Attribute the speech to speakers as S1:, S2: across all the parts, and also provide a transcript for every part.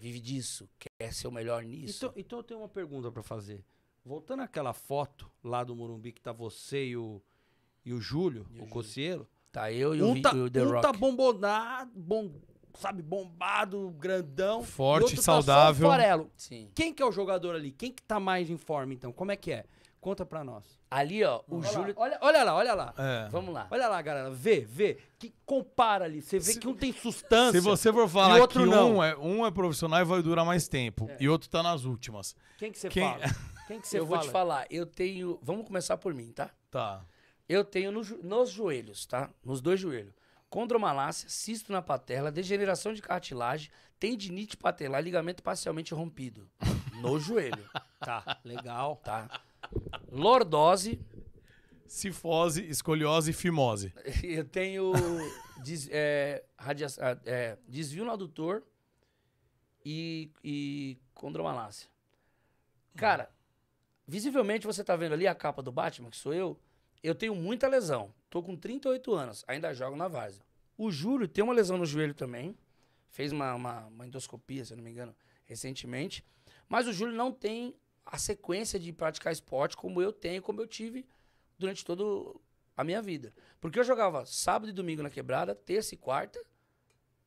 S1: vive disso, quer ser o melhor nisso. Então, então eu tenho uma pergunta para fazer. Voltando àquela foto lá do Morumbi que tá você e o, e o Júlio, e o, o Tá eu e um o, tá, e o The um Rock. Um tá bombonado, bom, sabe, bombado, grandão. Forte, e outro saudável. Tá só Sim. Quem que é o jogador ali? Quem que tá mais em forma, então? Como é que é? Conta pra nós. Ali, ó, o olha Júlio. Lá, olha, olha lá, olha lá. É. Vamos lá. Olha lá, galera. Vê, vê. Que compara ali. Você vê se, que um tem substância. Se você for falar e outro que não.
S2: Um, é, um é profissional e vai durar mais tempo. É. E outro tá nas últimas. Quem que você Quem... fala?
S1: Quem que você fala? Eu vou te falar. Eu tenho. Vamos começar por mim, tá? Tá. Eu tenho no, nos joelhos, tá? Nos dois joelhos. Condromalácia, cisto na patela, degeneração de cartilagem, tendinite patelar, ligamento parcialmente rompido. No joelho. Tá, legal. Tá
S2: lordose. Cifose, escoliose e fimose.
S1: Eu tenho des, é, ah, é, desvio no adutor e, e condromalácia. Cara, visivelmente você tá vendo ali a capa do Batman, que sou eu. Eu tenho muita lesão. Tô com 38 anos, ainda jogo na várzea. O Júlio tem uma lesão no joelho também. Fez uma, uma, uma endoscopia, se eu não me engano, recentemente. Mas o Júlio não tem a sequência de praticar esporte como eu tenho, como eu tive durante toda a minha vida. Porque eu jogava sábado e domingo na quebrada, terça e quarta,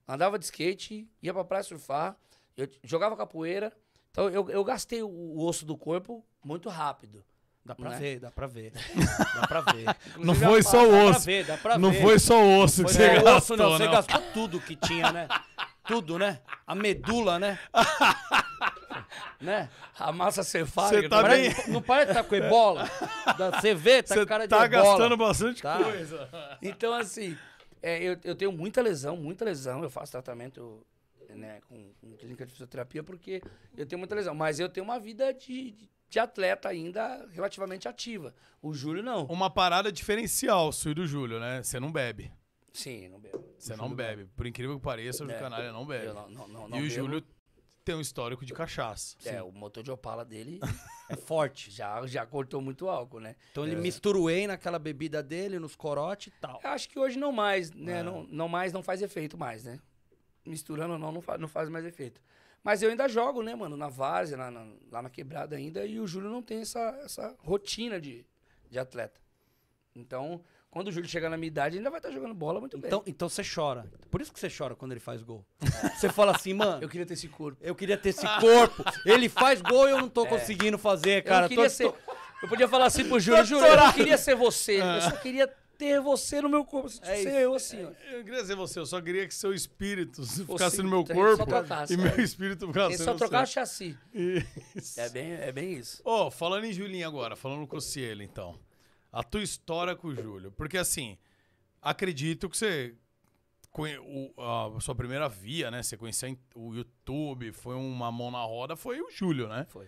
S1: andava de skate, ia pra praia surfar, eu jogava capoeira. Então eu, eu gastei o, o osso do corpo muito rápido. Dá pra, né? ver, dá pra ver, dá pra ver. não foi só o osso. Dá pra ver, dá pra não ver. foi só o osso que você gastou, osso, não. não. Você gastou tudo que tinha, né? Tudo, né? A medula, né? né? A massa cefálica. Você tá não, bem... parece, não parece que tá com ebola? Você vê, tá com cara de tá ebola. tá gastando bastante tá? coisa. Então, assim, é, eu, eu tenho muita lesão, muita lesão. Eu faço tratamento né, com, com clínica de fisioterapia porque eu tenho muita lesão. Mas eu tenho uma vida de, de atleta ainda relativamente
S2: ativa. O Júlio não. Uma parada diferencial, sua do Júlio, né? Você não bebe. Sim, não bebo. Você não bebe. Por incrível que pareça, o canal é, canalha não bebe. Não, não, não, e o bebo. Júlio
S1: tem um histórico de cachaça. É, Sim. o motor de Opala dele é forte, já, já cortou muito álcool, né? Então ele é. mistura naquela bebida dele, nos corote e tal. Eu acho que hoje não mais, né? É. Não, não mais, não faz efeito mais, né? Misturando ou não, não, faz, não faz mais efeito. Mas eu ainda jogo, né, mano, na várzea, na, na, lá na quebrada ainda, e o Júlio não tem essa, essa rotina de, de atleta. Então, quando o Júlio chegar na minha idade, ele ainda vai estar tá jogando bola muito então, bem. Então você chora. Por isso que você chora quando ele faz gol. Você fala assim, mano. Eu queria ter esse corpo. Eu queria ter esse corpo. ele faz gol e eu não tô é. conseguindo fazer, cara. Eu, queria tô, ser... Tô... eu podia
S2: falar assim pro Júlio, Júlio, eu não queria ser você. Ah. Eu só
S1: queria ter você no meu corpo. Se é isso. eu assim,
S2: é, ó. Eu queria ser você, eu só queria que seu espírito Fosse, ficasse no meu corpo. Trocasse, e é. meu espírito ficasse. É só trocar o chassi. Isso. É bem, é bem isso. Ó, oh, falando em Julinho agora, falando com o Cielo, então a tua história com o Júlio. Porque, assim, acredito que você. a sua primeira via, né? Você conheceu o YouTube, foi uma mão na roda, foi o Júlio, né? Foi.